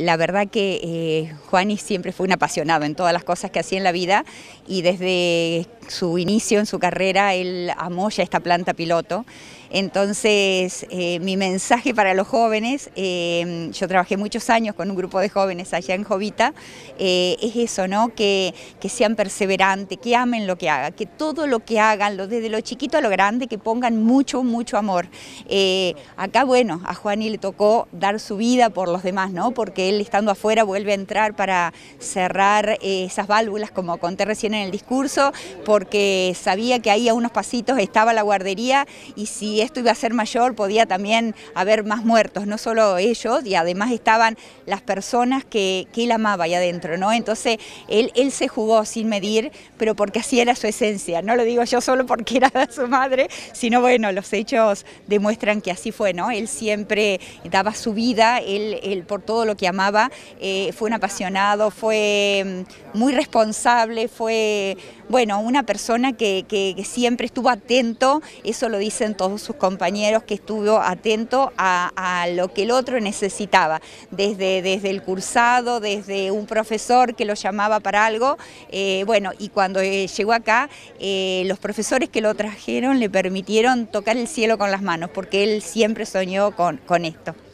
la verdad que eh, Juani siempre fue un apasionado en todas las cosas que hacía en la vida y desde su inicio en su carrera él amó ya esta planta piloto. Entonces, eh, mi mensaje para los jóvenes, eh, yo trabajé muchos años con un grupo de jóvenes allá en Jovita, eh, es eso, ¿no? Que, que sean perseverantes, que amen lo que hagan, que todo lo que hagan, desde lo chiquito a lo grande, que pongan mucho, mucho amor. acá, bueno, a Juani le tocó dar su vida por los demás, ¿no? Porque él estando afuera vuelve a entrar para cerrar esas válvulas, como conté recién en el discurso, porque sabía que ahí a unos pasitos estaba la guardería y si esto iba a ser mayor podía también haber más muertos, no solo ellos, y además estaban las personas que, él amaba allá adentro, ¿no? Entonces él, él se jugó sin medir, pero porque así era su esencia, no lo digo yo solo porque era su madre, sino bueno, los hechos demuestran que así fue, ¿no? Él siempre daba su vida, él, por todo lo que amaba, eh, fue un apasionado, fue mm, muy responsable, fue, bueno, una persona que, que siempre estuvo atento, eso lo dicen todos compañeros que estuvo atento a, lo que el otro necesitaba, desde, desde el cursado, desde un profesor que lo llamaba para algo, eh, bueno, y cuando eh, llegó acá, eh, los profesores que lo trajeron le permitieron tocar el cielo con las manos, porque él siempre soñó con esto.